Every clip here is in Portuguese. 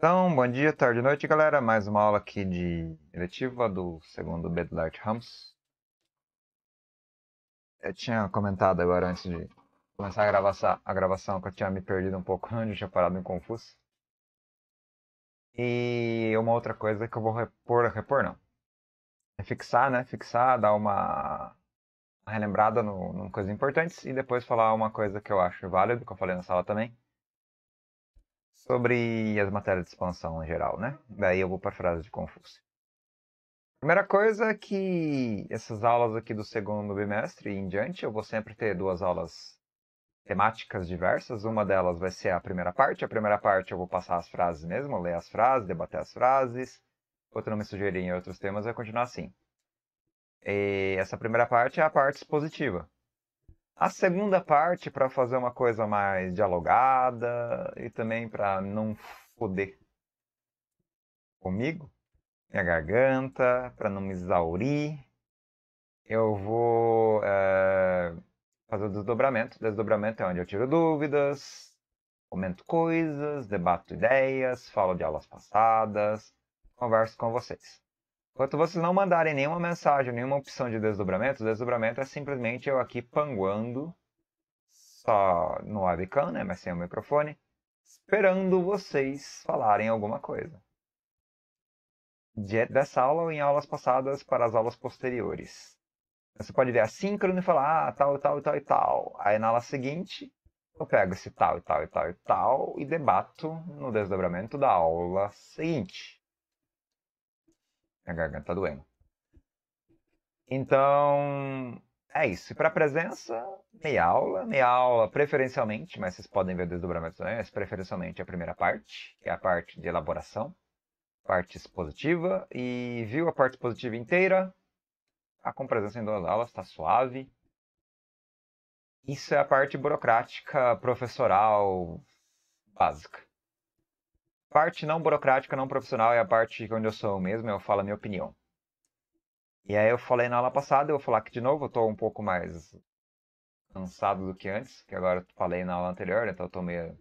Então, bom dia, tarde e noite, galera. Mais uma aula aqui de eletiva do segundo Bedlight Ramos. Eu tinha comentado agora antes de começar a, gravaça, a gravação que eu tinha me perdido um pouco onde eu tinha parado em Confuso. E uma outra coisa que eu vou repor, repor não. É fixar, né? Fixar, dar uma, relembrada no, coisas importantes e depois falar uma coisa que eu acho válida, que eu falei na sala também sobre as matérias de expansão em geral, né? Daí eu vou para a frase de Confúcio. Primeira coisa é que essas aulas aqui do segundo bimestre em diante, eu vou sempre ter duas aulas temáticas diversas. Uma delas vai ser a primeira parte. A primeira parte eu vou passar as frases mesmo, ler as frases, debater as frases. Outra não me sugerir em outros temas, vai continuar assim. E essa primeira parte é a parte expositiva. A segunda parte para fazer uma coisa mais dialogada e também para não foder comigo, minha garganta, para não me exaurir, eu vou é, fazer o desdobramento. Desdobramento é onde eu tiro dúvidas, comento coisas, debato ideias, falo de aulas passadas, converso com vocês. Enquanto vocês não mandarem nenhuma mensagem, nenhuma opção de desdobramento, o desdobramento é simplesmente eu aqui panguando, só no webcam, né, mas sem o microfone, esperando vocês falarem alguma coisa. De, dessa aula ou em aulas passadas para as aulas posteriores. Você pode ver assíncrono e falar ah, tal, tal, tal e tal. Aí na aula seguinte, eu pego esse tal e tal e tal e tal e debato no desdobramento da aula seguinte. A garganta tá doendo. Então, é isso. Para presença, meia aula. Meia aula preferencialmente, mas vocês podem ver desdobramentos também, mas preferencialmente a primeira parte, que é a parte de elaboração, parte expositiva. E viu a parte expositiva inteira? A tá com presença em duas aulas está suave. Isso é a parte burocrática, professoral, básica parte não burocrática, não profissional é a parte onde eu sou eu mesmo, eu falo a minha opinião. E aí eu falei na aula passada, eu vou falar que de novo eu tô um pouco mais cansado do que antes, que agora eu falei na aula anterior, então eu tô meio...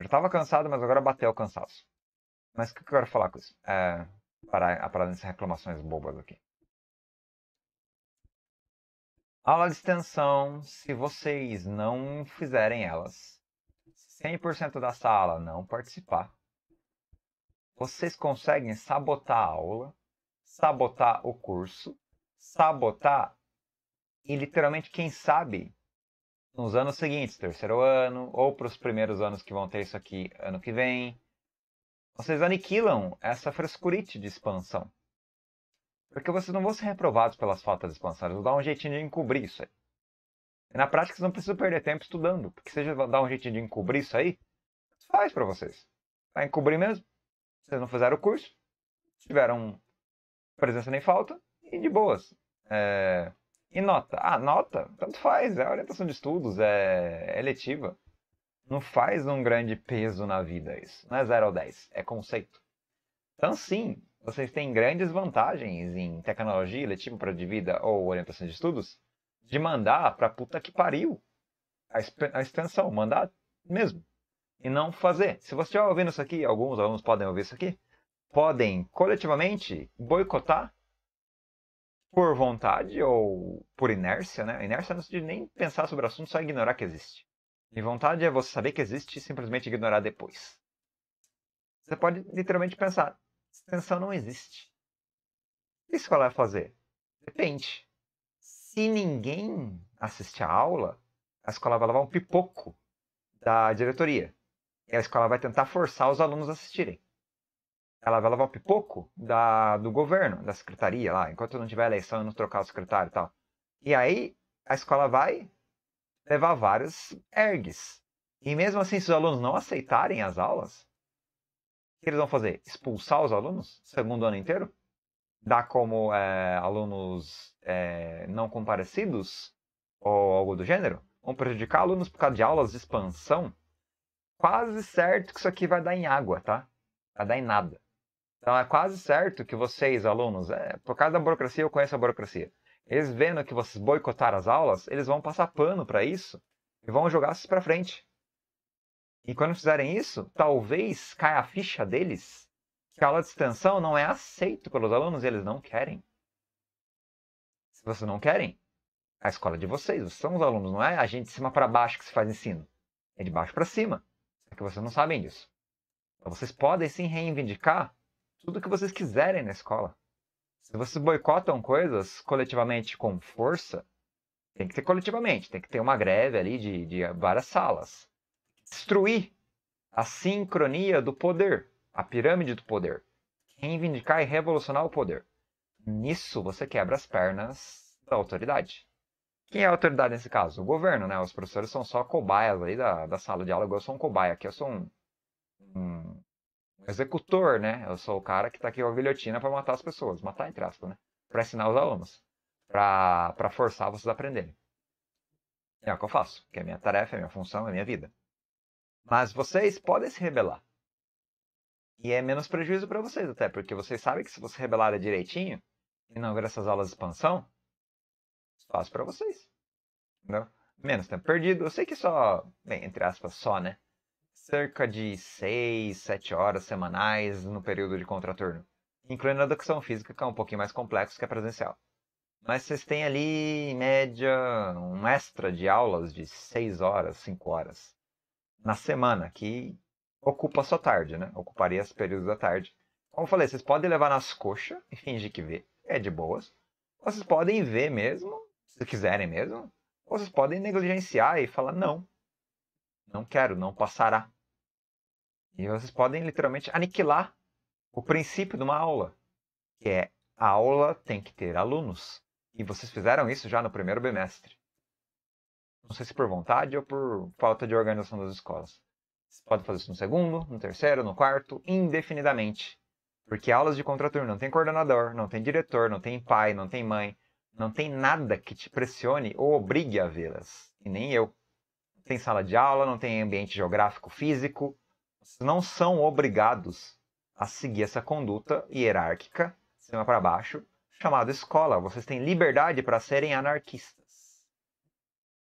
Eu tava cansado, mas agora bateu o cansaço. Mas o que eu quero falar com isso? É, parar, a parada dessas reclamações bobas aqui. Aula de extensão, se vocês não fizerem elas, 100% da sala não participar, vocês conseguem sabotar a aula, sabotar o curso, sabotar e literalmente quem sabe nos anos seguintes, terceiro ano ou para os primeiros anos que vão ter isso aqui ano que vem, vocês aniquilam essa frescurite de expansão. Porque vocês não vão ser reprovados pelas faltas de expansão, eles vão dar um jeitinho de encobrir isso aí. Na prática, vocês não precisam perder tempo estudando, porque se vocês vão dar um jeitinho de encobrir isso aí, faz para vocês. Vai encobrir mesmo? Vocês não fizeram o curso, tiveram presença nem falta e de boas. É... E nota? Ah, nota? Tanto faz, é orientação de estudos, é, é letiva. Não faz um grande peso na vida isso. Não é 0 ou 10, é conceito. Então, sim, vocês têm grandes vantagens em tecnologia, letivo para de vida ou orientação de estudos de mandar pra puta que pariu a, a extensão, mandar mesmo e não fazer. Se você estiver ouvindo isso aqui, alguns alunos podem ouvir isso aqui, podem coletivamente boicotar por vontade ou por inércia, né? Inércia não se nem pensar sobre o assunto, só ignorar que existe. E vontade é você saber que existe e simplesmente ignorar depois. Você pode literalmente pensar, extensão não existe. O que escola vai fazer? Depende. Se ninguém assiste a aula, a escola vai levar um pipoco da diretoria. E a escola vai tentar forçar os alunos a assistirem. Ela vai levar o pipoco da, do governo, da secretaria lá, enquanto não tiver eleição e não trocar o secretário e tal. E aí a escola vai levar vários ergs. E mesmo assim, se os alunos não aceitarem as aulas, o que eles vão fazer? Expulsar os alunos, segundo ano inteiro? Dar como é, alunos é, não comparecidos? Ou algo do gênero? Vão prejudicar alunos por causa de aulas de expansão? quase certo que isso aqui vai dar em água, tá? Vai dar em nada. Então é quase certo que vocês, alunos, é, por causa da burocracia, eu conheço a burocracia. Eles vendo que vocês boicotaram as aulas, eles vão passar pano para isso e vão jogar isso para frente. E quando fizerem isso, talvez caia a ficha deles que a aula de extensão não é aceito pelos alunos e eles não querem. Se vocês não querem, a escola é de vocês, vocês são os alunos, não é a gente de cima para baixo que se faz ensino. É de baixo para cima. É que vocês não sabem disso. Então, vocês podem sim reivindicar tudo o que vocês quiserem na escola. Se vocês boicotam coisas coletivamente com força, tem que ser coletivamente, tem que ter uma greve ali de, de várias salas. Destruir a sincronia do poder, a pirâmide do poder. Reivindicar e revolucionar o poder. Nisso você quebra as pernas da autoridade. Quem é a autoridade nesse caso? O governo, né? Os professores são só cobaias aí da, da sala de aula, eu sou um cobaia aqui, eu sou um, um executor, né? Eu sou o cara que tá aqui com a guilhotina para matar as pessoas, matar entre aspas, né? Para ensinar os alunos, para forçar vocês a aprenderem. É o que eu faço, que é a minha tarefa, é a minha função, é a minha vida. Mas vocês podem se rebelar. E é menos prejuízo para vocês até, porque vocês sabem que se você rebelar direitinho, e não ver essas aulas de expansão, fácil para vocês. Entendeu? Menos tempo perdido. Eu sei que é só, bem, entre aspas, só, né? Cerca de 6, 7 horas semanais no período de contraturno. Incluindo a educação física, que é um pouquinho mais complexo que a presencial. Mas vocês têm ali, em média, um extra de aulas de 6 horas, 5 horas na semana, que ocupa só tarde, né? Ocuparia os períodos da tarde. Como eu falei, vocês podem levar nas coxas e fingir que vê, é de boas. Ou vocês podem ver mesmo se quiserem mesmo, vocês podem negligenciar e falar não, não quero, não passará. E vocês podem literalmente aniquilar o princípio de uma aula, que é a aula tem que ter alunos. E vocês fizeram isso já no primeiro bimestre. Não sei se por vontade ou por falta de organização das escolas. Você pode fazer isso no segundo, no terceiro, no quarto, indefinidamente. Porque aulas de contraturno não tem coordenador, não tem diretor, não tem pai, não tem mãe, não tem nada que te pressione ou obrigue a vê-las. E nem eu. Não tem sala de aula, não tem ambiente geográfico físico. Vocês Não são obrigados a seguir essa conduta hierárquica, de cima para baixo, chamada escola. Vocês têm liberdade para serem anarquistas,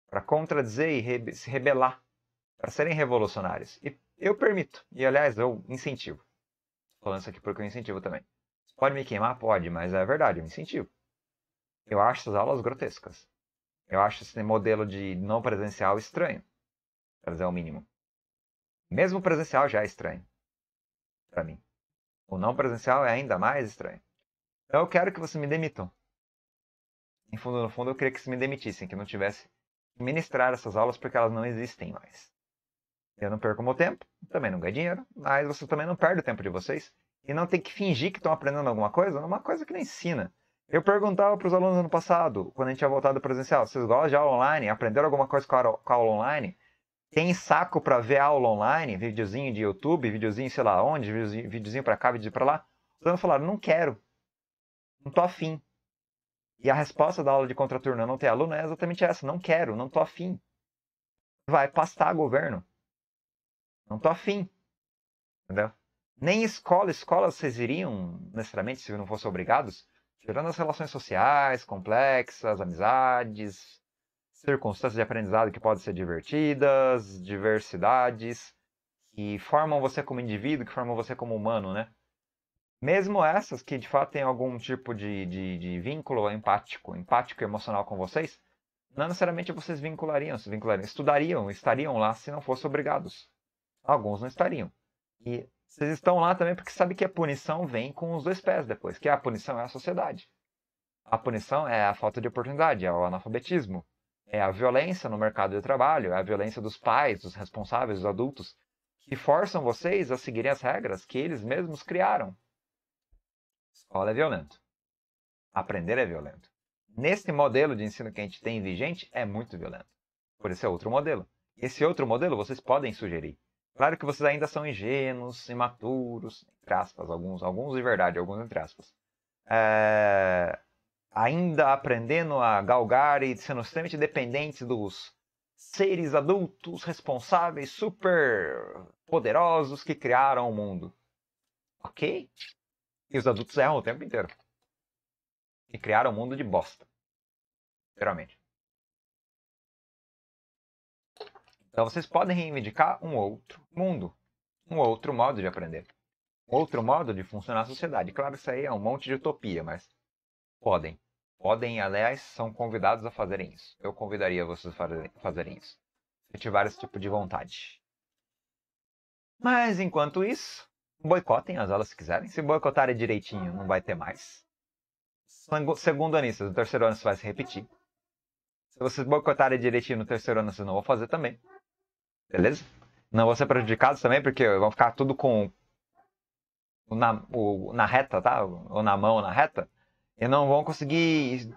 para contradizer e se rebelar, para serem revolucionários. E eu permito. E aliás, eu incentivo. Tô falando isso aqui porque eu incentivo também. Pode me queimar? Pode, mas é verdade, eu incentivo. Eu acho essas aulas grotescas. Eu acho esse modelo de não presencial estranho, para dizer o mínimo. Mesmo presencial já é estranho, para mim. O não presencial é ainda mais estranho. Então eu quero que você me demitam. Em fundo, no fundo, eu queria que se me demitissem, que não tivesse que ministrar essas aulas porque elas não existem mais. Eu não perco meu tempo, também não ganho dinheiro, mas você também não perde o tempo de vocês. E não tem que fingir que estão aprendendo alguma coisa numa coisa que não ensina. Eu perguntava para os alunos ano passado, quando a gente tinha voltado presencial, vocês gostam de aula online? Aprenderam alguma coisa com a, com a aula online? Tem saco para ver aula online? Videozinho de YouTube, videozinho sei lá onde, videozinho, videozinho para cá, videozinho para lá? Os alunos falaram, não quero. Não tô afim. E a resposta da aula de contraturno não ter aluno é exatamente essa, não quero, não tô afim. Vai pastar governo. Não tô afim. Entendeu? Nem escola, escola vocês iriam, necessariamente, se não fossem obrigados, Tirando as relações sociais complexas, amizades, circunstâncias de aprendizado que podem ser divertidas, diversidades, que formam você como indivíduo, que formam você como humano, né? Mesmo essas que de fato têm algum tipo de, de, de vínculo empático, empático e emocional com vocês, não necessariamente vocês vinculariam, se vinculariam, estudariam, estariam lá se não fossem obrigados. Alguns não estariam. E vocês estão lá também porque sabe que a punição vem com os dois pés depois, que a punição é a sociedade. A punição é a falta de oportunidade, é o analfabetismo, é a violência no mercado de trabalho, é a violência dos pais, dos responsáveis, dos adultos, que forçam vocês a seguirem as regras que eles mesmos criaram. Escola é violento. Aprender é violento. Nesse modelo de ensino que a gente tem vigente, é muito violento. Por isso é outro modelo. Esse outro modelo vocês podem sugerir. Claro que vocês ainda são ingênuos, imaturos, entre aspas, alguns, alguns de verdade, alguns entre aspas. É... Ainda aprendendo a galgar e sendo extremamente dependentes dos seres adultos responsáveis, super poderosos que criaram o mundo. Ok? E os adultos erram o tempo inteiro. E criaram um mundo de bosta. Literalmente. Então vocês podem reivindicar um outro mundo, um outro modo de aprender, um outro modo de funcionar a sociedade. Claro, isso aí é um monte de utopia, mas podem. Podem, aliás, são convidados a fazerem isso. Eu convidaria vocês a fazerem isso. Se tiver esse tipo de vontade. Mas enquanto isso, boicotem as aulas se quiserem. Se boicotarem direitinho, não vai ter mais. Segundo anistas, no terceiro ano isso vai se repetir. Se vocês boicotarem direitinho no terceiro ano, vocês não vão fazer também. Beleza? Não vão ser prejudicados também, porque vão ficar tudo com na, o, na reta, tá? Ou na mão, na reta. E não vão conseguir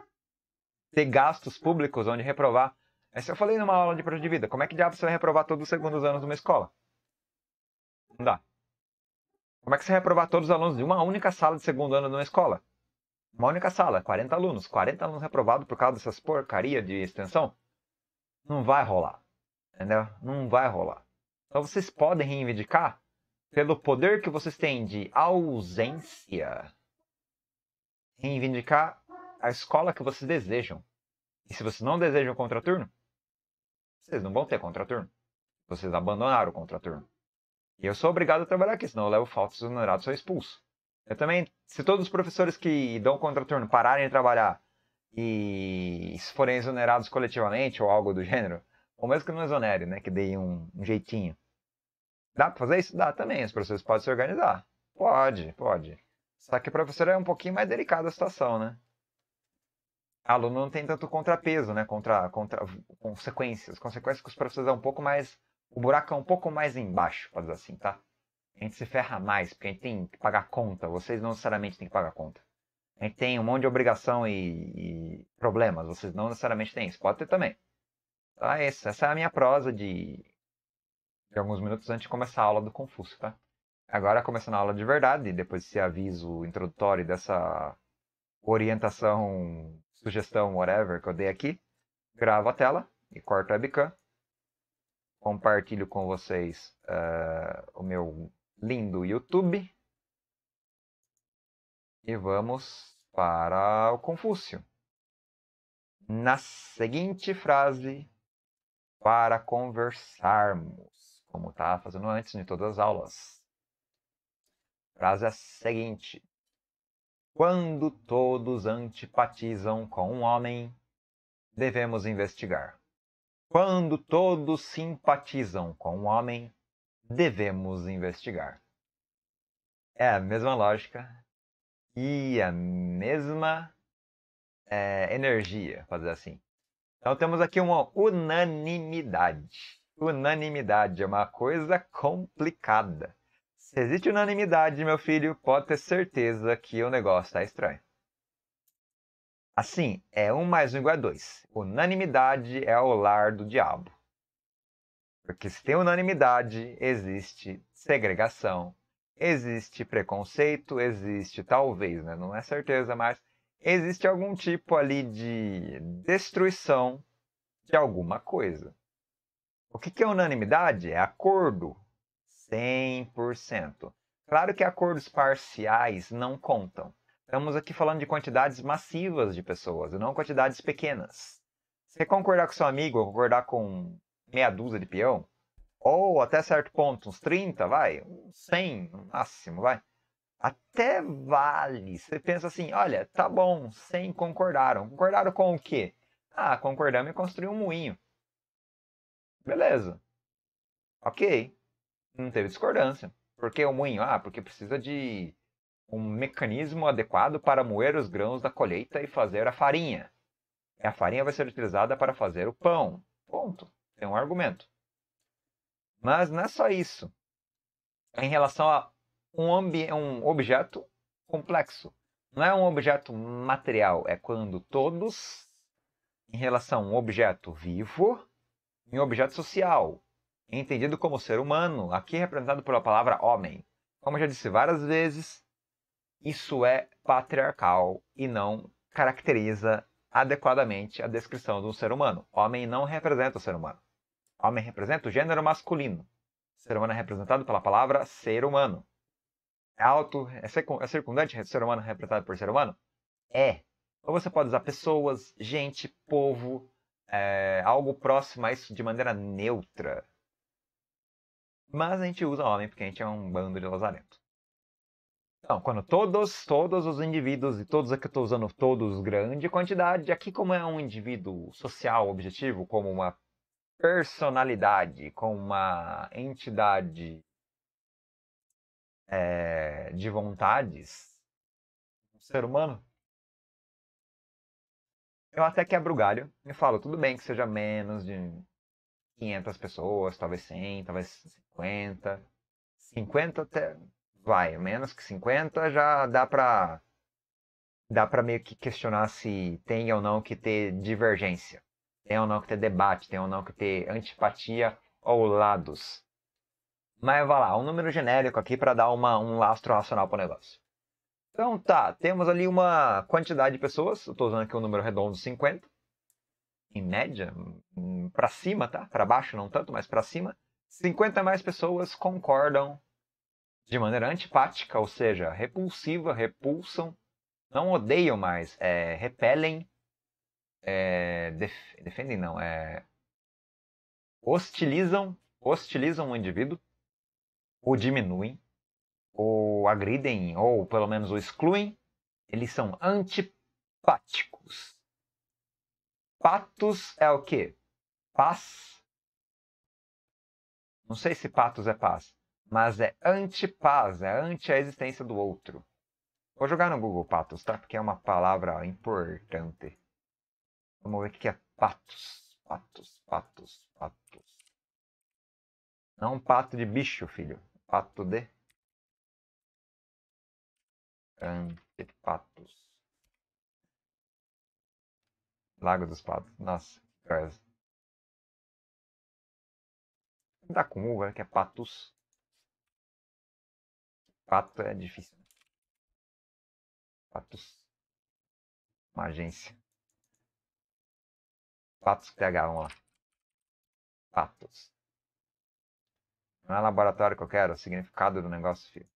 ter gastos públicos onde reprovar. isso eu falei numa aula de projeto de vida. Como é que diabo você vai reprovar todos os segundos anos de uma escola? Não dá. Como é que você vai reprovar todos os alunos de uma única sala de segundo ano de uma escola? Uma única sala, 40 alunos. 40 alunos reprovados por causa dessas porcaria de extensão? Não vai rolar. Entendeu? Não vai rolar. Então vocês podem reivindicar pelo poder que vocês têm de ausência. Reivindicar a escola que vocês desejam. E se vocês não desejam contraturno, vocês não vão ter contraturno. Vocês abandonaram o contraturno. E eu sou obrigado a trabalhar aqui, senão eu levo faltas honorados sou expulso. Eu também, se todos os professores que dão contraturno pararem de trabalhar e se forem exonerados coletivamente ou algo do gênero, ou mesmo que não exonere, né? Que dê um, um jeitinho. Dá para fazer isso? Dá também. Os professores podem se organizar. Pode, pode. Só que o professor é um pouquinho mais delicado a situação, né? O aluno não tem tanto contrapeso, né? Contra, contra consequências. Consequências que os professores é um pouco mais. O buraco é um pouco mais embaixo, pode dizer assim, tá? A gente se ferra mais, porque a gente tem que pagar conta. Vocês não necessariamente têm que pagar conta. A gente tem um monte de obrigação e, e problemas. Vocês não necessariamente têm isso. Pode ter também. Ah, essa, essa é a minha prosa de, de alguns minutos antes de começar a aula do Confúcio, tá? Agora começando a aula de verdade, depois desse aviso introdutório dessa orientação, sugestão, whatever que eu dei aqui, gravo a tela e corto a webcam. Compartilho com vocês uh, o meu lindo YouTube. E vamos para o Confúcio. Na seguinte frase, para conversarmos, como estava tá fazendo antes de todas as aulas. Frase é a seguinte: Quando todos antipatizam com um homem, devemos investigar. Quando todos simpatizam com um homem, devemos investigar. É a mesma lógica e a mesma é, energia, fazer assim. Então temos aqui uma unanimidade. Unanimidade é uma coisa complicada. Se existe unanimidade, meu filho, pode ter certeza que o negócio está estranho. Assim, é um mais um igual a dois. Unanimidade é o lar do diabo. Porque se tem unanimidade, existe segregação, existe preconceito, existe talvez, né? não é certeza, mas existe algum tipo ali de destruição de alguma coisa. O que, que é unanimidade? É acordo 100%. Claro que acordos parciais não contam. Estamos aqui falando de quantidades massivas de pessoas, não quantidades pequenas. Se concordar com seu amigo, concordar com meia dúzia de peão, ou até certo ponto, uns 30, vai, 100 no máximo, vai até vale. Você pensa assim, olha, tá bom, 100 concordaram. Concordaram com o quê? Ah, concordamos em construir um moinho. Beleza. Ok. Não teve discordância. Por que o moinho? Ah, porque precisa de um mecanismo adequado para moer os grãos da colheita e fazer a farinha. E a farinha vai ser utilizada para fazer o pão. Ponto. Tem um argumento. Mas não é só isso. Em relação a um, é um objeto complexo. Não é um objeto material, é quando todos, em relação a um objeto vivo em um objeto social, entendido como ser humano, aqui representado pela palavra homem. Como eu já disse várias vezes, isso é patriarcal e não caracteriza adequadamente a descrição de um ser humano. Homem não representa o ser humano. Homem representa o gênero masculino. O ser humano é representado pela palavra ser humano é auto, é, é circundante é ser humano representado por ser humano? É. Ou você pode usar pessoas, gente, povo, é, algo próximo a isso de maneira neutra. Mas a gente usa homem porque a gente é um bando de lazarento. Então, quando todos, todos os indivíduos, e todos aqui eu estou usando todos grande quantidade, aqui como é um indivíduo social objetivo, como uma personalidade, como uma entidade é, de vontades um ser humano, eu até quebro o galho e falo, tudo bem que seja menos de 500 pessoas, talvez 100, talvez 50. 50 até vai, menos que 50 já dá pra dá para meio que questionar se tem ou não que ter divergência, tem ou não que ter debate, tem ou não que ter antipatia ou lados. Mas vai lá, um número genérico aqui para dar uma, um lastro racional para o negócio. Então tá, temos ali uma quantidade de pessoas, eu estou usando aqui o um número redondo 50, em média, hum, para cima, tá? Para baixo não tanto, mas para cima. 50 mais pessoas concordam de maneira antipática, ou seja, repulsiva, repulsam, não odeiam mais, é, repelem, é, def defendem não, é, hostilizam, hostilizam o indivíduo ou diminuem, ou agridem, ou pelo menos o excluem, eles são antipáticos. Patos é o quê? Paz. Não sei se patos é paz, mas é antipaz, é anti a existência do outro. Vou jogar no Google patos, tá? Porque é uma palavra importante. Vamos ver o que é patos. Patos, patos, patos. Não um pato de bicho, filho. Pato de antepatos. Lago dos Patos. Nossa, que coisa. Dá com U, é que é patos. Pato é difícil. Patos. Uma agência. Patos PH1 lá. Patos. Não é laboratório que eu quero, é o significado do negócio, filho.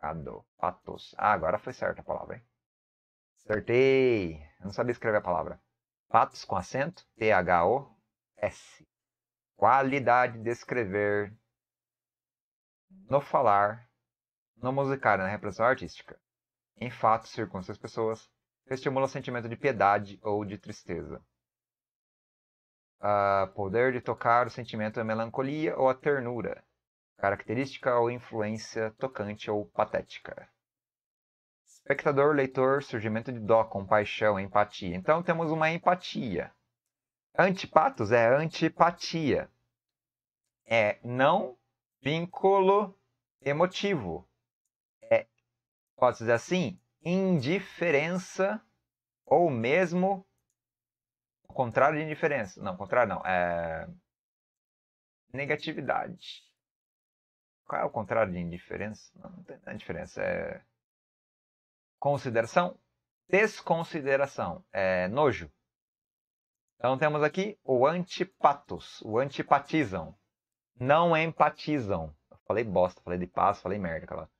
Cado, patos. Ah, agora foi certa a palavra, hein? Acertei! Eu não sabia escrever a palavra. Patos com acento, T-H-O-S. Qualidade de escrever no falar, no musicar, na representação artística. Em fatos, circunstâncias, pessoas, estimula o sentimento de piedade ou de tristeza a poder de tocar o sentimento da melancolia ou a ternura, característica ou influência tocante ou patética. Espectador, leitor, surgimento de dó, compaixão, empatia. Então temos uma empatia. Antipatos é antipatia. É não vínculo emotivo. É, posso dizer assim, indiferença ou mesmo contrário de indiferença. Não, contrário não. É... Negatividade. Qual é o contrário de indiferença? Não, não tem indiferença. É, é... Consideração. Desconsideração. É nojo. Então temos aqui o antipatos. O antipatizam. Não empatizam. Eu falei bosta, falei de paz, falei merda. Aquela...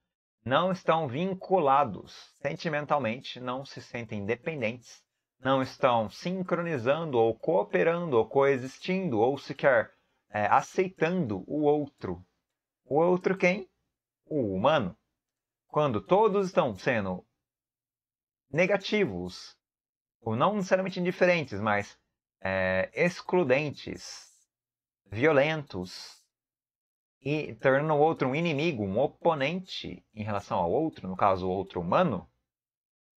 Não estão vinculados. Sentimentalmente, não se sentem dependentes não estão sincronizando ou cooperando ou coexistindo ou sequer é, aceitando o outro. O outro quem? O humano. Quando todos estão sendo negativos, ou não necessariamente indiferentes, mas é, excludentes, violentos, e tornando o outro um inimigo, um oponente em relação ao outro, no caso, o outro humano,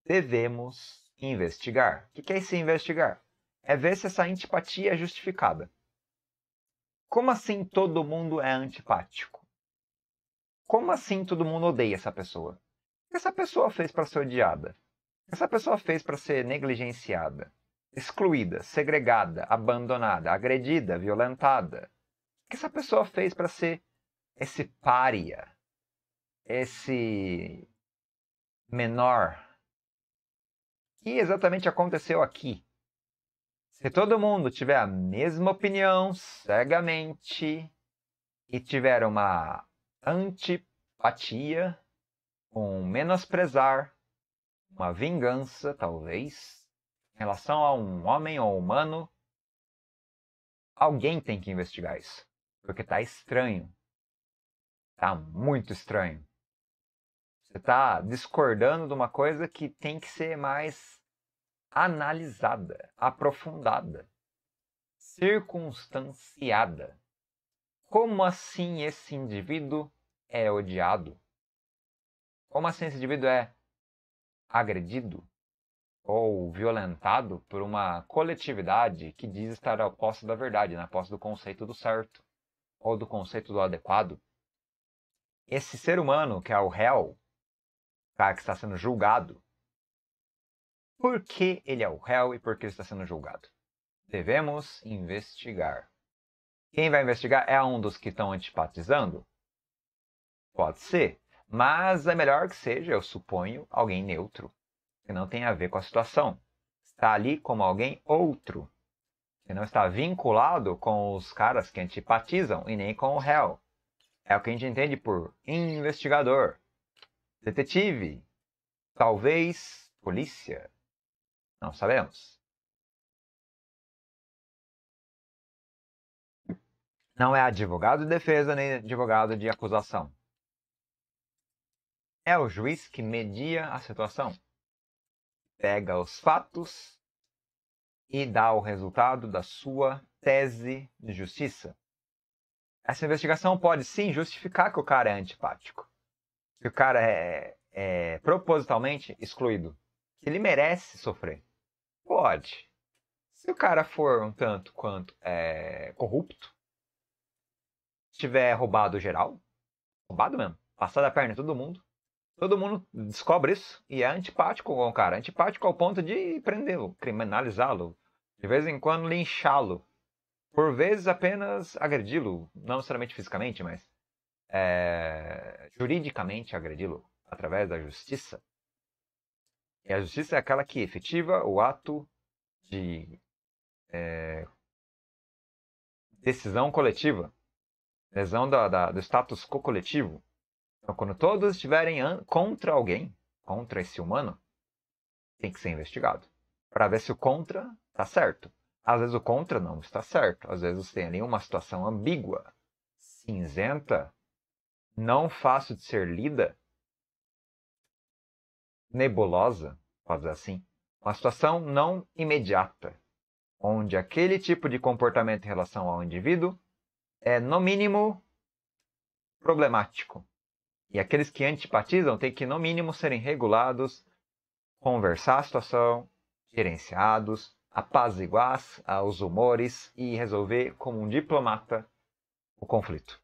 devemos Investigar. O que é esse investigar? É ver se essa antipatia é justificada. Como assim todo mundo é antipático? Como assim todo mundo odeia essa pessoa? O que essa pessoa fez para ser odiada? O que essa pessoa fez para ser negligenciada? excluída, segregada, abandonada, agredida, violentada. O que essa pessoa fez para ser esse pária, esse menor que exatamente aconteceu aqui? Se todo mundo tiver a mesma opinião cegamente e tiver uma antipatia, um menosprezar, uma vingança, talvez, em relação a um homem ou humano, alguém tem que investigar isso. Porque tá estranho. Tá muito estranho. Você está discordando de uma coisa que tem que ser mais analisada, aprofundada, circunstanciada. Como assim esse indivíduo é odiado? Como assim esse indivíduo é agredido ou violentado por uma coletividade que diz estar ao posse da verdade, na posse do conceito do certo ou do conceito do adequado? Esse ser humano, que é o réu, cara que está sendo julgado, por que ele é o réu e por que ele está sendo julgado? Devemos investigar. Quem vai investigar é um dos que estão antipatizando? Pode ser, mas é melhor que seja, eu suponho, alguém neutro, que não tem a ver com a situação. Está ali como alguém outro, que não está vinculado com os caras que antipatizam e nem com o réu. É o que a gente entende por investigador. Detetive. Talvez polícia. Não sabemos. Não é advogado de defesa nem advogado de acusação. É o juiz que media a situação, pega os fatos e dá o resultado da sua tese de justiça. Essa investigação pode sim justificar que o cara é antipático que o cara é, é, é propositalmente excluído. Ele merece sofrer. Pode. Se o cara for um tanto quanto é, corrupto, tiver roubado geral, roubado mesmo, passado a perna em todo mundo, todo mundo descobre isso e é antipático com o cara. Antipático ao ponto de prendê-lo, criminalizá-lo, de vez em quando linchá-lo, por vezes apenas agredi-lo, não necessariamente fisicamente, mas é, juridicamente agredi-lo através da justiça. E a justiça é aquela que efetiva o ato de é, decisão coletiva, lesão da, da, do status quo coletivo. Então, quando todos estiverem contra alguém, contra esse humano, tem que ser investigado para ver se o contra está certo. Às vezes o contra não está certo, às vezes tem ali uma situação ambígua, cinzenta, não fácil de ser lida, nebulosa, vamos dizer assim, uma situação não imediata, onde aquele tipo de comportamento em relação ao indivíduo é, no mínimo, problemático. E aqueles que antipatizam têm que, no mínimo, serem regulados, conversar a situação, gerenciados, apaziguar ah, os humores e resolver, como um diplomata, o conflito.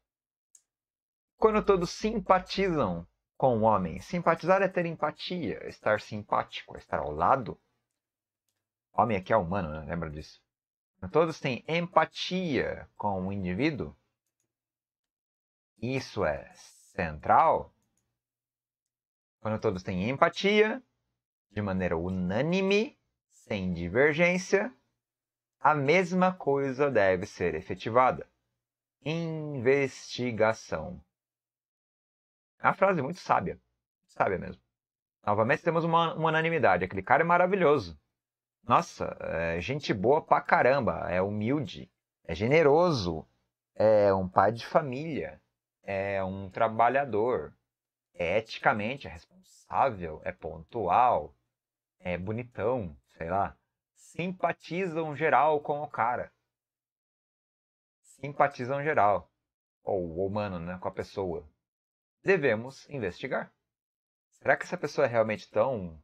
Quando todos simpatizam com o homem, simpatizar é ter empatia, é estar simpático, é estar ao lado. homem aqui é humano, né? lembra disso? Quando todos têm empatia com o indivíduo, isso é central. Quando todos têm empatia, de maneira unânime, sem divergência, a mesma coisa deve ser efetivada: investigação. É uma frase muito sábia. Sábia mesmo. Novamente temos uma, uma unanimidade. Aquele cara é maravilhoso. Nossa, é gente boa pra caramba. É humilde. É generoso. É um pai de família. É um trabalhador. É eticamente responsável. É pontual. É bonitão. Sei lá. Simpatizam geral com o cara. Simpatizam geral. Ou o humano, né? Com a pessoa devemos investigar. Será que essa pessoa é realmente tão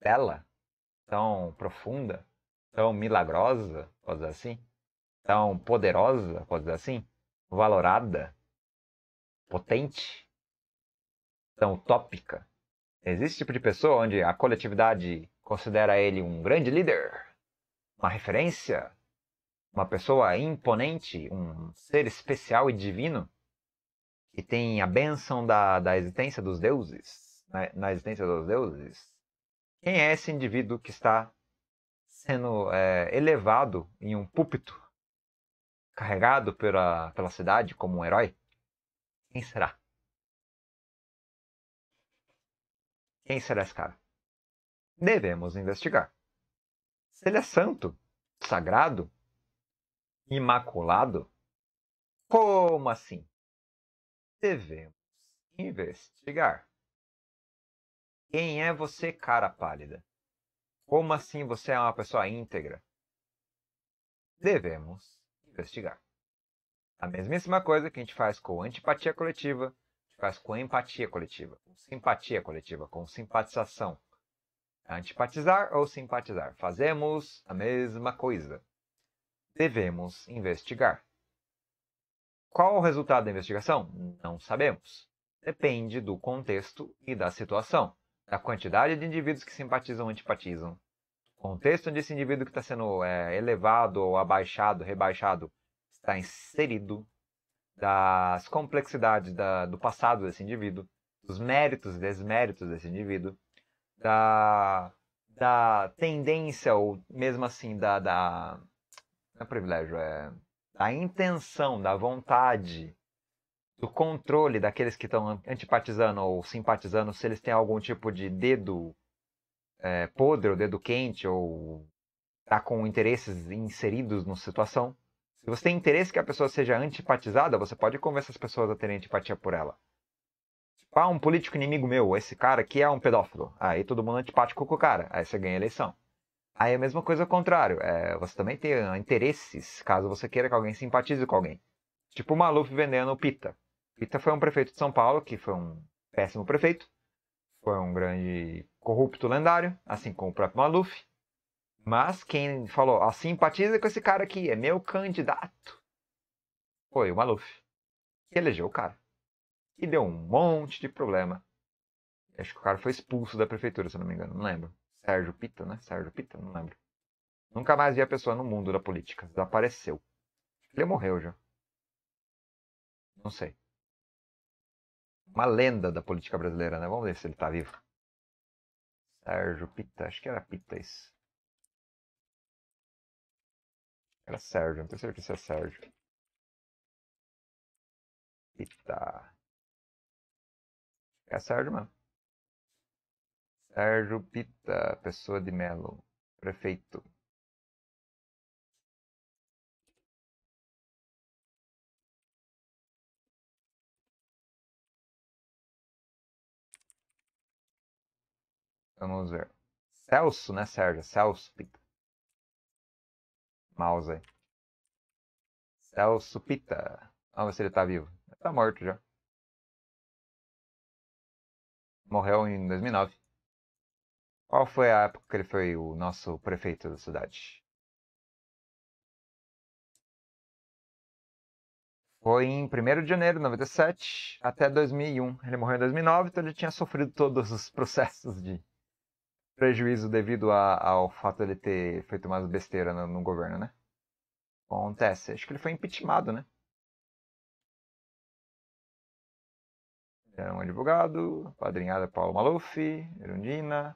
bela, tão profunda, tão milagrosa, pode dizer assim? Tão poderosa, pode dizer assim? Valorada, potente, tão utópica? Existe esse tipo de pessoa onde a coletividade considera ele um grande líder, uma referência, uma pessoa imponente, um ser especial e divino? que tem a bênção da, da existência dos deuses, na, né, na existência dos deuses, quem é esse indivíduo que está sendo é, elevado em um púlpito, carregado pela, pela cidade como um herói? Quem será? Quem será esse cara? Devemos investigar. Se ele é santo, sagrado, imaculado, como assim? devemos investigar. Quem é você, cara pálida? Como assim você é uma pessoa íntegra? Devemos investigar. A mesmíssima coisa que a gente faz com antipatia coletiva, a gente faz com empatia coletiva, com simpatia coletiva, com simpatização. É antipatizar ou simpatizar. Fazemos a mesma coisa. Devemos investigar. Qual o resultado da investigação? Não sabemos. Depende do contexto e da situação, da quantidade de indivíduos que simpatizam ou antipatizam. O contexto onde esse indivíduo que está sendo é, elevado ou abaixado, rebaixado, está inserido, das complexidades da, do passado desse indivíduo, dos méritos e desméritos desse indivíduo, da, da tendência, ou mesmo assim, da. da não é privilégio, é da intenção, da vontade, do controle daqueles que estão antipatizando ou simpatizando, se eles têm algum tipo de dedo é, podre ou dedo quente ou está com interesses inseridos na situação. Se você tem interesse que a pessoa seja antipatizada, você pode convencer as pessoas a terem antipatia por ela. Tipo, ah, um político inimigo meu, esse cara aqui é um pedófilo. Aí todo mundo é antipático com o cara, aí você ganha a eleição. Aí é a mesma coisa ao contrário. É, você também tem ah, interesses, caso você queira que alguém simpatize com alguém. Tipo o Maluf vendendo o Pita. Pita foi um prefeito de São Paulo, que foi um péssimo prefeito. Foi um grande corrupto lendário, assim como o próprio Maluf. Mas quem falou, ah, simpatiza com esse cara aqui, é meu candidato, foi o Maluf. Que elegeu o cara. E deu um monte de problema. Acho que o cara foi expulso da prefeitura, se não me engano, não lembro. Sérgio Pita, né? Sérgio Pita, não lembro. Nunca mais vi a pessoa no mundo da política. Desapareceu. Ele morreu já. Não sei. Uma lenda da política brasileira, né? Vamos ver se ele tá vivo. Sérgio Pita, acho que era Pita isso. Era Sérgio, não tenho certeza se é Sérgio. Pita. É Sérgio mesmo. Tarjupita Pessoa de Melo, prefeito. Vamos ver. Celso, né, Sérgio? Celso Pita. Mouse aí. Celso Pita. Vamos ver se ele tá vivo. Ele tá morto já. Morreu em 2009. Qual foi a época que ele foi o nosso prefeito da cidade? Foi em 1 de janeiro de 97 até 2001. Ele morreu em 2009, então ele tinha sofrido todos os processos de prejuízo devido a, ao fato de ele ter feito umas besteiras no, no, governo, né? Acontece. Acho que ele foi impeachmentado, né? Ele era um advogado, padrinhada Paulo Maluf, Erundina,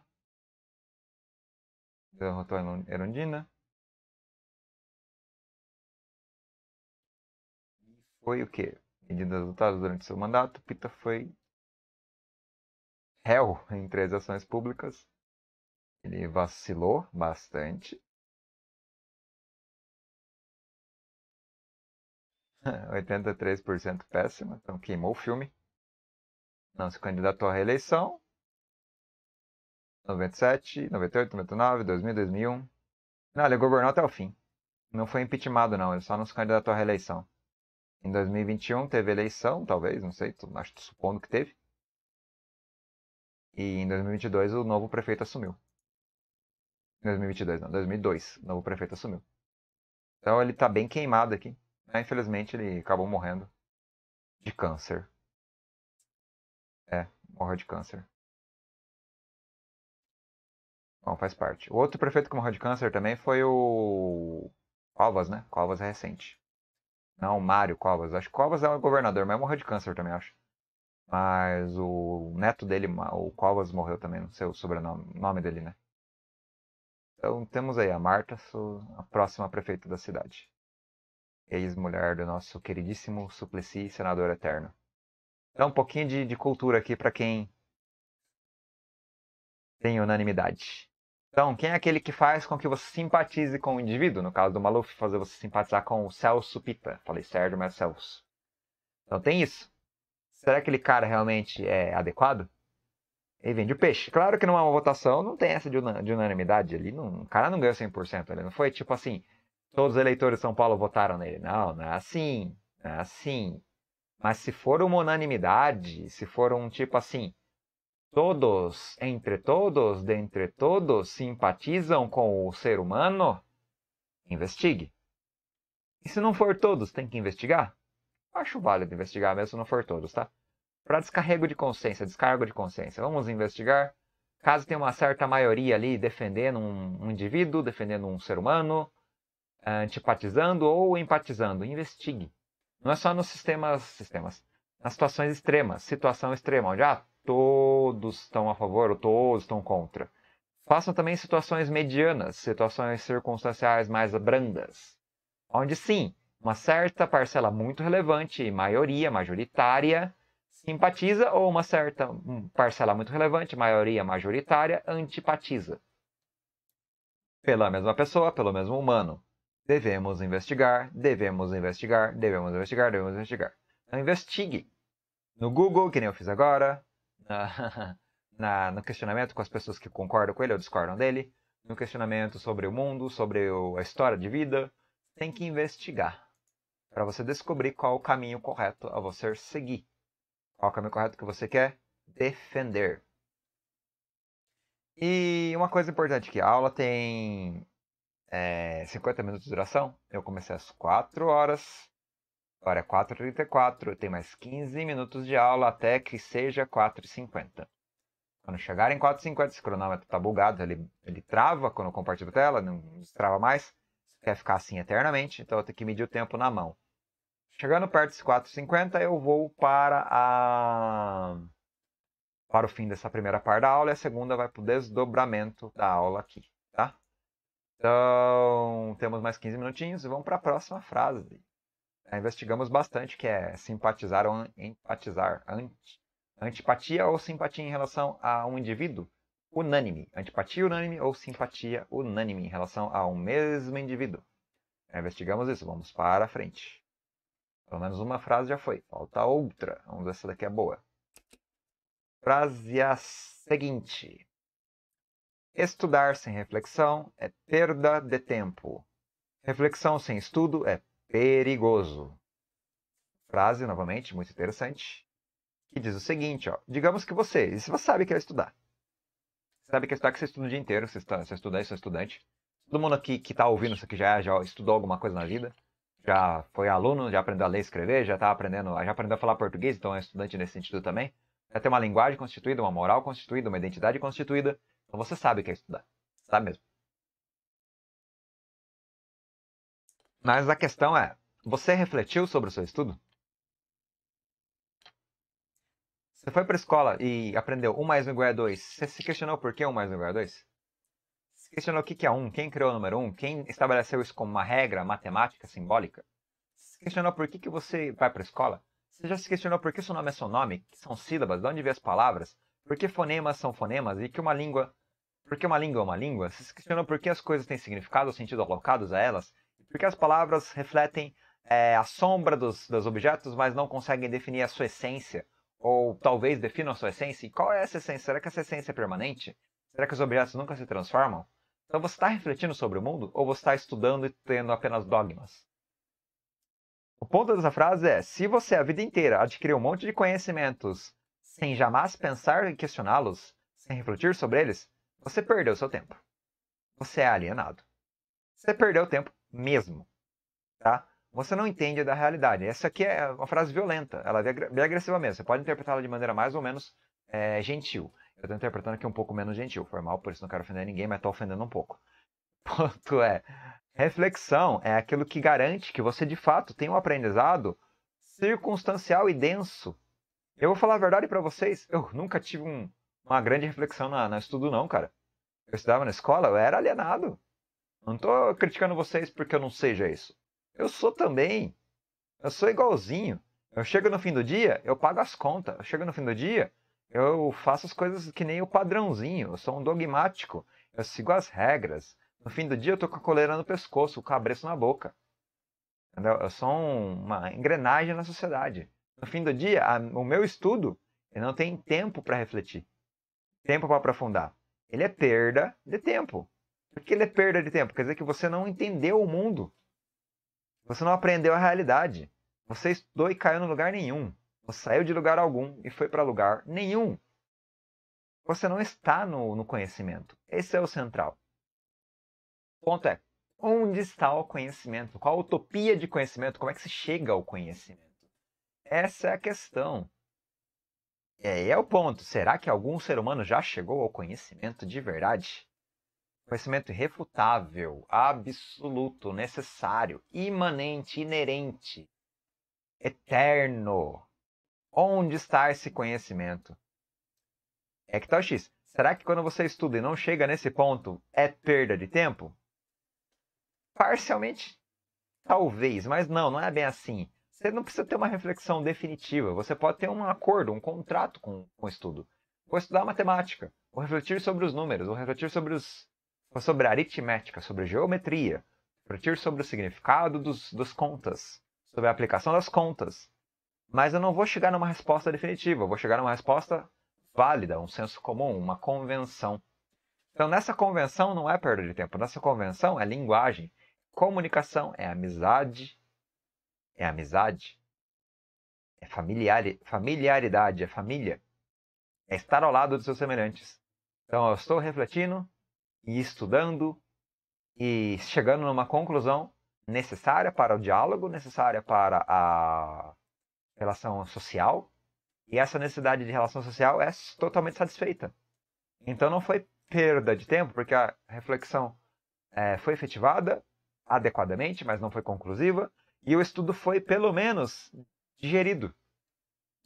derrotou a Erundina. Foi o quê? Medidas adotadas durante seu mandato, Pita foi réu em três ações públicas. Ele vacilou bastante. cento péssima, então queimou o filme. Não se candidatou à reeleição. 97, 98, 99, 2000, 2001. Não, ele governou até o fim. Não foi impeachmentado, não. Ele só não se candidatou à reeleição. Em 2021 teve eleição, talvez, não sei, acho supondo que teve. E em 2022 o novo prefeito assumiu. 2022 não, 2002, o novo prefeito assumiu. Então ele tá bem queimado aqui. Né? Infelizmente ele acabou morrendo de câncer. É, morreu de câncer. Bom, faz parte. O outro prefeito que morreu de câncer também foi o Covas, né? Covas é recente. Não, Mário Covas. Acho que Covas é o governador, mas morreu de câncer também, acho. Mas o neto dele, o Covas, morreu também, não sei o sobrenome nome dele, né? Então temos aí a Marta, a próxima prefeita da cidade. Ex-mulher do nosso queridíssimo Suplicy, senador eterno. Então, um pouquinho de, de cultura aqui para quem tem unanimidade. Então, quem é aquele que faz com que você simpatize com o indivíduo? No caso do Maluf, fazer você simpatizar com o Celso Pita. Falei Sérgio, mas é Celso. Então tem isso. Será que aquele cara realmente é adequado? Ele vende o peixe. Claro que não é uma votação, não tem essa de, de unanimidade ali. Não, o cara não ganhou 100%. Ele não foi tipo assim, todos os eleitores de São Paulo votaram nele. Não, não é assim. Não é assim. Mas se for uma unanimidade, se for um tipo assim, Todos, entre todos, dentre todos, simpatizam com o ser humano? Investigue. E se não for todos, tem que investigar? Acho válido investigar mesmo se não for todos, tá? Para descarrego de consciência, descargo de consciência, vamos investigar. Caso tenha uma certa maioria ali defendendo um, um indivíduo, defendendo um ser humano, eh, antipatizando ou empatizando, investigue. Não é só nos sistemas, sistemas, nas situações extremas, situação extrema, onde ah, todos estão a favor ou todos estão contra. Façam também situações medianas, situações circunstanciais mais brandas, onde sim, uma certa parcela muito relevante, maioria, majoritária, simpatiza ou uma certa hum, parcela muito relevante, maioria, majoritária, antipatiza. Pela mesma pessoa, pelo mesmo humano. Devemos investigar, devemos investigar, devemos investigar, devemos investigar. Então investigue. No Google, que nem eu fiz agora, na, na, no questionamento com as pessoas que concordam com ele ou discordam dele, no questionamento sobre o mundo, sobre o, a história de vida, tem que investigar para você descobrir qual o caminho correto a você seguir, qual o caminho correto que você quer defender. E uma coisa importante que a aula tem é, eh, 50 minutos de duração. Eu comecei às 4 horas Agora é 4h34, tem mais 15 minutos de aula até que seja 4h50. Quando chegar em 4h50, esse cronômetro está bugado, ele, ele trava quando eu compartilho a tela, não trava mais. Quer ficar assim eternamente, então eu tenho que medir o tempo na mão. Chegando perto dos 4h50, eu vou para a para o fim dessa primeira parte da aula e a segunda vai para o desdobramento da aula aqui, tá? Então, temos mais 15 minutinhos e vamos para a próxima frase investigamos bastante, que é simpatizar ou empatizar. antipatia ou simpatia em relação a um indivíduo? Unânime. Antipatia unânime ou simpatia unânime em relação a um mesmo indivíduo? Investigamos isso. Vamos para frente. Pelo menos uma frase já foi. Falta outra. Vamos ver se daqui é boa. Frase a seguinte. Estudar sem reflexão é perda de tempo. Reflexão sem estudo é perigoso. Frase, novamente, muito interessante, que diz o seguinte, ó. Digamos que você, e se você sabe que é estudar, sabe que estudar tá, que você estuda o dia inteiro, você, está, você é estudante, você é estudante. Todo mundo aqui que está ouvindo isso aqui já, já estudou alguma coisa na vida, já foi aluno, já aprendeu a ler e escrever, já está aprendendo, já aprendeu a falar português, então é estudante nesse sentido também. Já tem uma linguagem constituída, uma moral constituída, uma identidade constituída. Então você sabe que é estudar. Sabe mesmo. Mas a questão é: você refletiu sobre o seu estudo? Você foi para a escola e aprendeu 1 mais 1 igual a 2. Você se questionou por que 1 mais 1 igual a 2? Se questionou o que é 1, quem criou o número 1, quem estabeleceu isso como uma regra matemática simbólica? Se questionou por que, que você vai para a escola? Você já se questionou por que seu nome é seu nome, que são sílabas, de onde vêm as palavras, por que fonemas são fonemas e que uma língua. Por que uma língua é uma língua? Você se questionou por que as coisas têm significado ou sentido alocados a elas? porque as palavras refletem é, a sombra dos, dos objetos, mas não conseguem definir a sua essência, ou talvez definam a sua essência. E qual é essa essência? Será que essa essência é permanente? Será que os objetos nunca se transformam? Então você está refletindo sobre o mundo ou você está estudando e tendo apenas dogmas? O ponto dessa frase é: se você a vida inteira adquiriu um monte de conhecimentos sem jamais pensar e questioná-los, sem refletir sobre eles, você perdeu seu tempo. Você é alienado. Você perdeu tempo mesmo, tá? Você não entende da realidade. Essa aqui é uma frase violenta, ela é bem agressiva mesmo. Você pode interpretá-la de maneira mais ou menos é, gentil. Eu estou interpretando aqui um pouco menos gentil, formal, por isso não quero ofender ninguém, mas estou ofendendo um pouco. Ponto é, reflexão é aquilo que garante que você de fato tem um aprendizado circunstancial e denso. Eu vou falar a verdade para vocês, eu nunca tive um, uma grande reflexão no estudo não, cara. Eu estudava na escola, eu era alienado. Não estou criticando vocês porque eu não seja isso. Eu sou também. Eu sou igualzinho. Eu chego no fim do dia, eu pago as contas. Eu chego no fim do dia, eu faço as coisas que nem o padrãozinho. Eu sou um dogmático. Eu sigo as regras. No fim do dia, eu tô com a coleira no pescoço, o cabreço na boca. Entendeu? Eu sou uma engrenagem na sociedade. No fim do dia, a, o meu estudo não tem tempo para refletir, tempo para aprofundar. Ele é perda de tempo. Aquilo é perda de tempo. Quer dizer que você não entendeu o mundo. Você não aprendeu a realidade. Você estudou e caiu no lugar nenhum. Você saiu de lugar algum e foi para lugar nenhum. Você não está no, no conhecimento. Esse é o central. O ponto é: onde está o conhecimento? Qual a utopia de conhecimento? Como é que se chega ao conhecimento? Essa é a questão. E aí é o ponto. Será que algum ser humano já chegou ao conhecimento de verdade? Conhecimento irrefutável, absoluto, necessário, imanente, inerente, eterno. Onde está esse conhecimento? É que tal tá X? Será que quando você estuda e não chega nesse ponto, é perda de tempo? Parcialmente, talvez, mas não, não é bem assim. Você não precisa ter uma reflexão definitiva, você pode ter um acordo, um contrato com, com o estudo. Vou estudar matemática, vou refletir sobre os números, vou refletir sobre os, sobre aritmética, sobre geometria, refletir sobre o significado dos, das contas, sobre a aplicação das contas. Mas eu não vou chegar numa resposta definitiva, eu vou chegar numa resposta válida, um senso comum, uma convenção. Então, nessa convenção não é perda de tempo, nessa convenção é linguagem, comunicação, é amizade, é amizade, é familiar, familiaridade, é família, é estar ao lado dos seus semelhantes. Então, eu estou refletindo e estudando e chegando numa conclusão necessária para o diálogo, necessária para a relação social, e essa necessidade de relação social é totalmente satisfeita. Então não foi perda de tempo, porque a reflexão é, foi efetivada adequadamente, mas não foi conclusiva, e o estudo foi, pelo menos, digerido.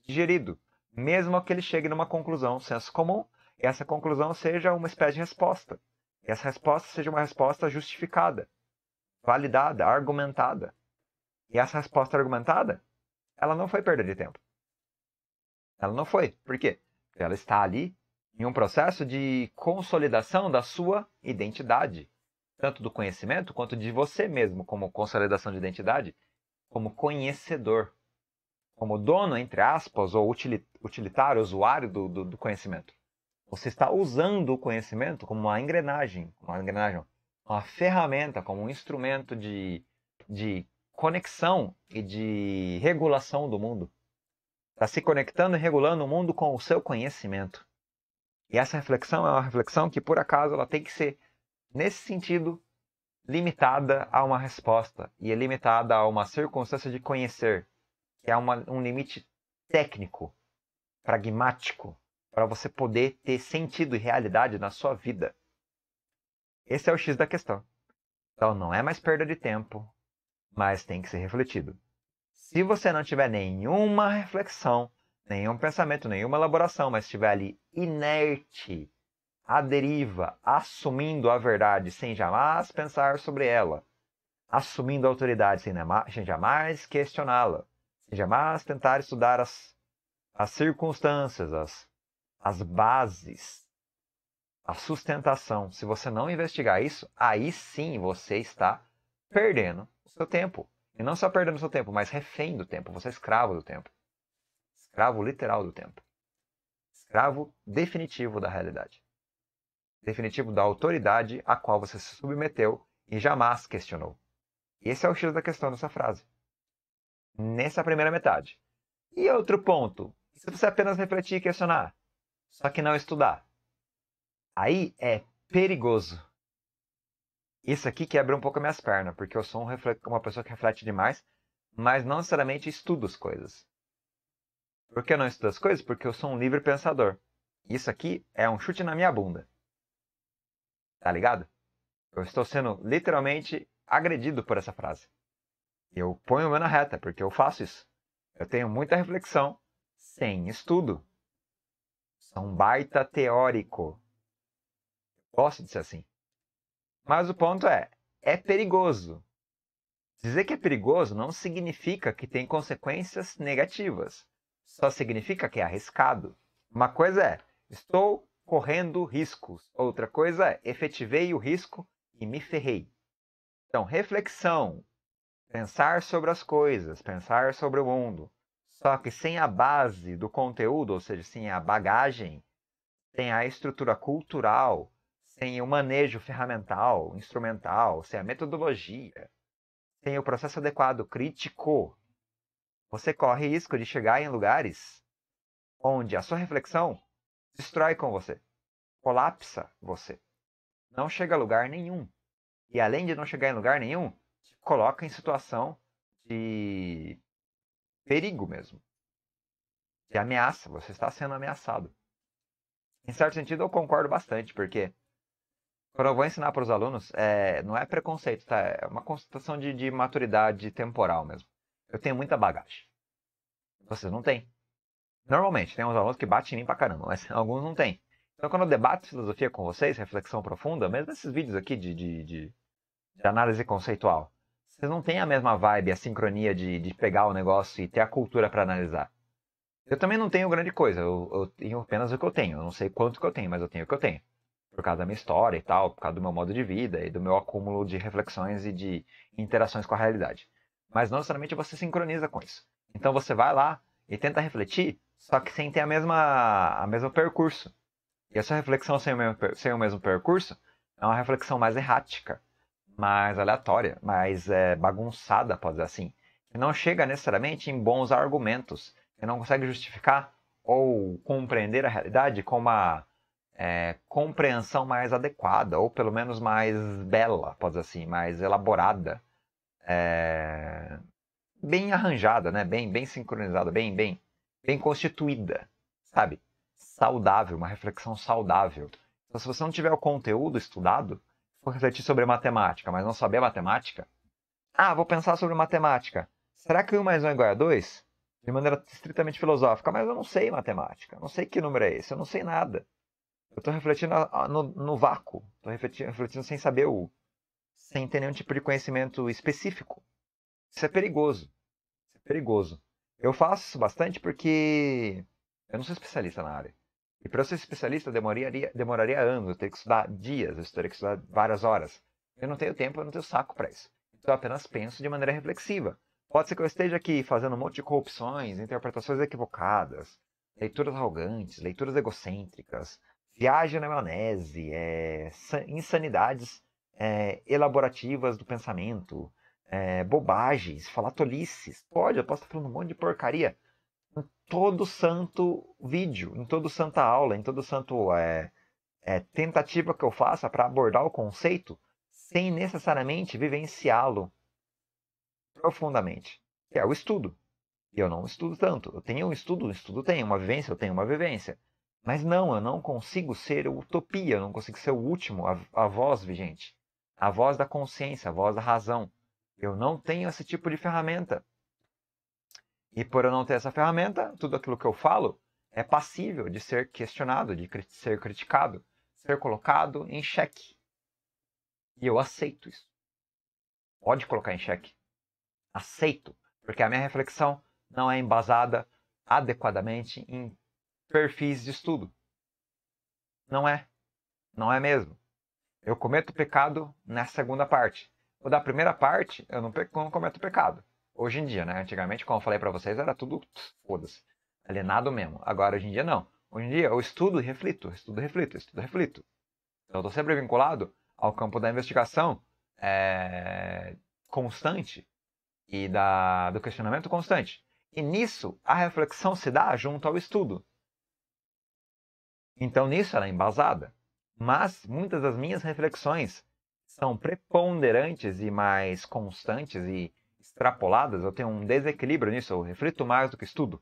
Digerido. Mesmo que ele chegue numa conclusão, senso comum, e essa conclusão seja uma espécie de resposta. Que essa resposta seja uma resposta justificada, validada, argumentada. E essa resposta argumentada, ela não foi perda de tempo. Ela não foi. Por quê? Porque ela está ali em um processo de consolidação da sua identidade, tanto do conhecimento quanto de você mesmo, como consolidação de identidade, como conhecedor, como dono, entre aspas, ou utilitário, usuário do, do, do conhecimento. Você está usando o conhecimento como uma engrenagem, uma engrenagem, uma ferramenta, como um instrumento de, de conexão e de regulação do mundo. Está se conectando e regulando o mundo com o seu conhecimento. E essa reflexão é uma reflexão que, por acaso, ela tem que ser, nesse sentido, limitada a uma resposta e é limitada a uma circunstância de conhecer, que é uma, um limite técnico, pragmático, para você poder ter sentido e realidade na sua vida. Esse é o X da questão. Então não é mais perda de tempo, mas tem que ser refletido. Se você não tiver nenhuma reflexão, nenhum pensamento, nenhuma elaboração, mas estiver ali inerte, à deriva, assumindo a verdade sem jamais pensar sobre ela, assumindo a autoridade sem, jamais questioná-la, sem jamais tentar estudar as, as circunstâncias, as, as bases, a sustentação. Se você não investigar isso, aí sim você está perdendo o seu tempo. E não só perdendo o seu tempo, mas refém do tempo. Você é escravo do tempo. Escravo literal do tempo. Escravo definitivo da realidade. Definitivo da autoridade a qual você se submeteu e jamais questionou. Esse é o X da questão dessa frase. Nessa primeira metade. E outro ponto, se você apenas refletir e questionar, só que não estudar. Aí é perigoso. Isso aqui quebra um pouco minhas pernas, porque eu sou um uma pessoa que reflete demais, mas não necessariamente estudo as coisas. Por que eu não estudo as coisas? Porque eu sou um livre pensador. Isso aqui é um chute na minha bunda. Tá ligado? Eu estou sendo literalmente agredido por essa frase. Eu ponho o meu na reta, porque eu faço isso. Eu tenho muita reflexão sem estudo é um baita teórico. Gosto de ser assim. Mas o ponto é, é perigoso. Dizer que é perigoso não significa que tem consequências negativas. Só significa que é arriscado. Uma coisa é, estou correndo riscos. Outra coisa é, efetivei o risco e me ferrei. Então, reflexão, pensar sobre as coisas, pensar sobre o mundo. Só que sem a base do conteúdo, ou seja, sem a bagagem, sem a estrutura cultural, sem o manejo ferramental, instrumental, sem a metodologia, sem o processo adequado crítico, você corre risco de chegar em lugares onde a sua reflexão destrói com você, colapsa você, não chega a lugar nenhum. E além de não chegar em lugar nenhum, te coloca em situação de perigo mesmo, de ameaça. Você está sendo ameaçado. Em certo sentido, eu concordo bastante, porque quando eu vou ensinar para os alunos, é, não é preconceito, tá? É uma constatação de, de maturidade temporal mesmo. Eu tenho muita bagagem. Vocês não têm. Normalmente, tem uns alunos que batem em mim para caramba, mas alguns não têm. Então, quando eu debato filosofia com vocês, reflexão profunda, mesmo esses vídeos aqui de, de, de, de análise conceitual, você não tem a mesma vibe, a sincronia de, de pegar o negócio e ter a cultura para analisar. Eu também não tenho grande coisa, eu, eu, tenho apenas o que eu tenho. Eu não sei quanto que eu tenho, mas eu tenho o que eu tenho. Por causa da minha história e tal, por causa do meu modo de vida e do meu acúmulo de reflexões e de interações com a realidade. Mas não necessariamente você sincroniza com isso. Então você vai lá e tenta refletir, só que sem ter a mesma, a mesmo percurso. E essa reflexão sem o, mesmo, sem o mesmo percurso é uma reflexão mais errática mais aleatória, mais é, bagunçada, pode dizer assim. não chega necessariamente em bons argumentos, Você não consegue justificar ou compreender a realidade com uma é, compreensão mais adequada, ou pelo menos mais bela, pode dizer assim, mais elaborada, é, bem arranjada, né? bem, bem sincronizada, bem, bem, bem constituída, sabe? Saudável, uma reflexão saudável. Então, se você não tiver o conteúdo estudado, vou refletir sobre matemática, mas não saber matemática? Ah, vou pensar sobre matemática. Será que 1 mais 1 é igual a 2? De maneira estritamente filosófica, mas eu não sei matemática, eu não sei que número é esse, eu não sei nada. Eu estou refletindo no, no vácuo, estou refletindo, refletindo sem saber o. sem ter nenhum tipo de conhecimento específico. Isso é perigoso. Isso é perigoso. Eu faço isso bastante porque eu não sou especialista na área. E para eu ser especialista demoraria, demoraria anos, eu teria que estudar dias, eu teria que estudar várias horas. Eu não tenho tempo, eu não tenho saco para isso. Então eu apenas penso de maneira reflexiva. Pode ser que eu esteja aqui fazendo um monte de corrupções, interpretações equivocadas, leituras arrogantes, leituras egocêntricas, viagem na maionese, é, insanidades é, elaborativas do pensamento, é, bobagens, falar tolices. Pode, eu posso estar falando um monte de porcaria, em todo santo vídeo, em todo santa aula, em todo santo é, é, tentativa que eu faça para abordar o conceito sem necessariamente vivenciá-lo profundamente, que é o estudo. E eu não estudo tanto. Eu tenho um estudo, um estudo tem, uma vivência, eu tenho uma vivência. Mas não, eu não consigo ser utopia, eu não consigo ser o último, a, a voz vigente, a voz da consciência, a voz da razão. Eu não tenho esse tipo de ferramenta. E por eu não ter essa ferramenta, tudo aquilo que eu falo é passível de ser questionado, de cri ser criticado, ser colocado em xeque. E eu aceito isso. Pode colocar em xeque. Aceito, porque a minha reflexão não é embasada adequadamente em perfis de estudo. Não é. Não é mesmo. Eu cometo pecado na segunda parte. Ou da primeira parte, eu não, não cometo pecado. Hoje em dia, né? Antigamente, como eu falei para vocês, era tudo foda-se, alienado mesmo. Agora, hoje em dia, não. Hoje em dia, eu estudo e reflito, estudo e reflito, estudo e reflito. Então, eu estou sempre vinculado ao campo da investigação é, constante e da, do questionamento constante. E nisso, a reflexão se dá junto ao estudo. Então, nisso, ela é embasada. Mas muitas das minhas reflexões são preponderantes e mais constantes e extrapoladas, eu tenho um desequilíbrio nisso, eu reflito mais do que estudo.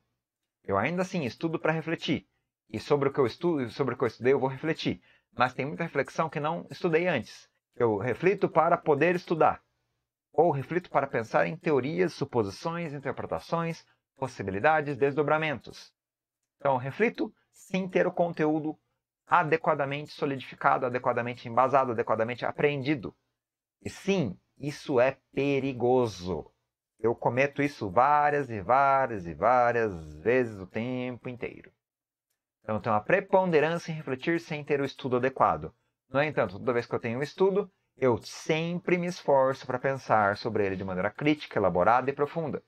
Eu ainda assim estudo para refletir. E sobre o que eu estudo, sobre o que eu estudei, eu vou refletir. Mas tem muita reflexão que não estudei antes. Eu reflito para poder estudar. Ou reflito para pensar em teorias, suposições, interpretações, possibilidades, desdobramentos. Então, reflito sem ter o conteúdo adequadamente solidificado, adequadamente embasado, adequadamente apreendido. E sim, isso é perigoso. Eu cometo isso várias e várias e várias vezes o tempo inteiro. Então, tem uma preponderância em refletir sem ter o estudo adequado. No entanto, toda vez que eu tenho um estudo, eu sempre me esforço para pensar sobre ele de maneira crítica, elaborada e profunda.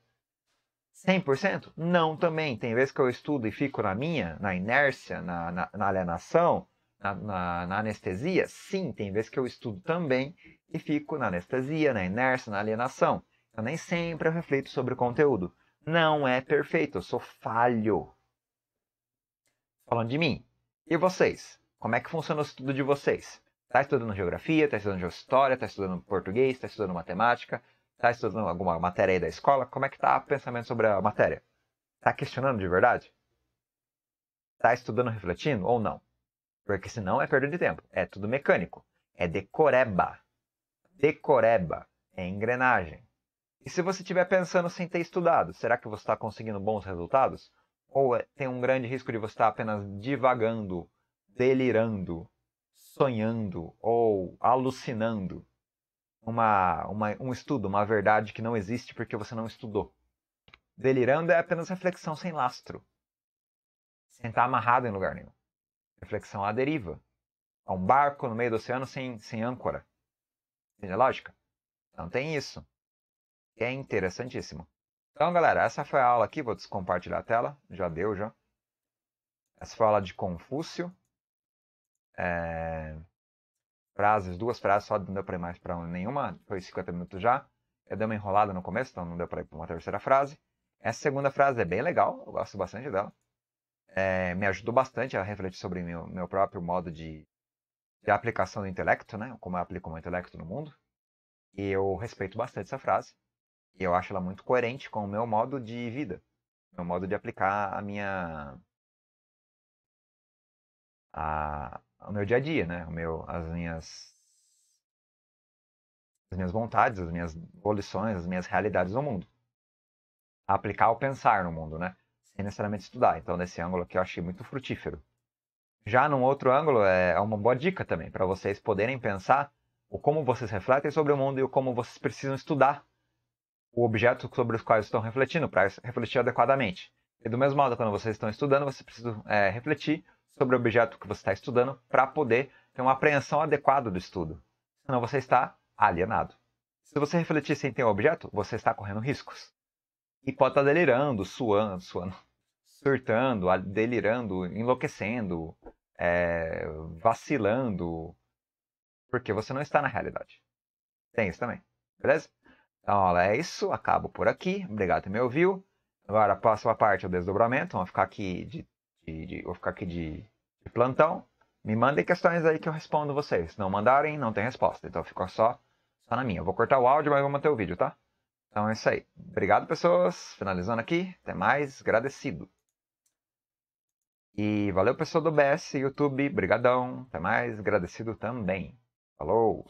100%? Não também. Tem vezes que eu estudo e fico na minha, na inércia, na, na, na alienação, na, na, na, anestesia? Sim, tem vezes que eu estudo também e fico na anestesia, na inércia, na alienação nem sempre eu reflito sobre o conteúdo. Não é perfeito, eu sou falho. Falando de mim. E vocês? Como é que funciona o estudo de vocês? Está estudando geografia, está estudando história, está estudando português, está estudando matemática, está estudando alguma matéria aí da escola? Como é que está o pensamento sobre a matéria? Está questionando de verdade? Está estudando refletindo ou não? Porque senão é perda de tempo. É tudo mecânico. É decoreba. Decoreba. É engrenagem. E se você estiver pensando sem ter estudado, será que você está conseguindo bons resultados? Ou é, tem um grande risco de você estar apenas divagando, delirando, sonhando ou alucinando uma, uma, um estudo, uma verdade que não existe porque você não estudou? Delirando é apenas reflexão sem lastro, sem estar amarrado em lugar nenhum. Reflexão à deriva, a um barco no meio do oceano sem, sem âncora. Entende lógica? Não tem isso. É interessantíssimo. Então, galera, essa foi a aula aqui. Vou descompartilhar a tela. Já deu, já. Essa foi a aula de Confúcio. É... Frases, duas frases, só não deu para ir mais para nenhuma. Foi 50 minutos já. Eu dei uma enrolada no começo, então não deu para ir para uma terceira frase. Essa segunda frase é bem legal, eu gosto bastante dela. É, me ajudou bastante a refletir sobre meu, meu próprio modo de, de aplicação do intelecto, né? Como eu aplico o meu intelecto no mundo. E eu respeito bastante essa frase. E eu acho ela muito coerente com o meu modo de vida, meu modo de aplicar a minha. A, o meu dia a dia, né? O meu, as minhas. As minhas vontades, as minhas volições, as minhas realidades no mundo. Aplicar ou pensar no mundo, né? Sem necessariamente estudar. Então, nesse ângulo aqui, eu achei muito frutífero. Já num outro ângulo, é, é uma boa dica também, para vocês poderem pensar o como vocês refletem sobre o mundo e o como vocês precisam estudar o objeto sobre os quais estão refletindo, para refletir adequadamente. E do mesmo modo, quando vocês estão estudando, você precisa é, refletir sobre o objeto que você está estudando para poder ter uma apreensão adequada do estudo. Senão você está alienado. Se você refletir sem ter um objeto, você está correndo riscos. E pode estar tá delirando, suando, suando, surtando, delirando, enlouquecendo, é, vacilando, porque você não está na realidade. Tem isso também, beleza? Então, olha é isso. Acabo por aqui. Obrigado que me ouviu. Agora, a próxima parte é o desdobramento. Vou ficar aqui de, de, de vou ficar aqui de, de, plantão. Me mandem questões aí que eu respondo vocês. Se não mandarem, não tem resposta. Então, ficou só, só na minha. Eu vou cortar o áudio, mas vou manter o vídeo, tá? Então, é isso aí. Obrigado, pessoas. Finalizando aqui. Até mais. Agradecido. E valeu, pessoal do BS, YouTube. Brigadão. Até mais. Agradecido também. Falou!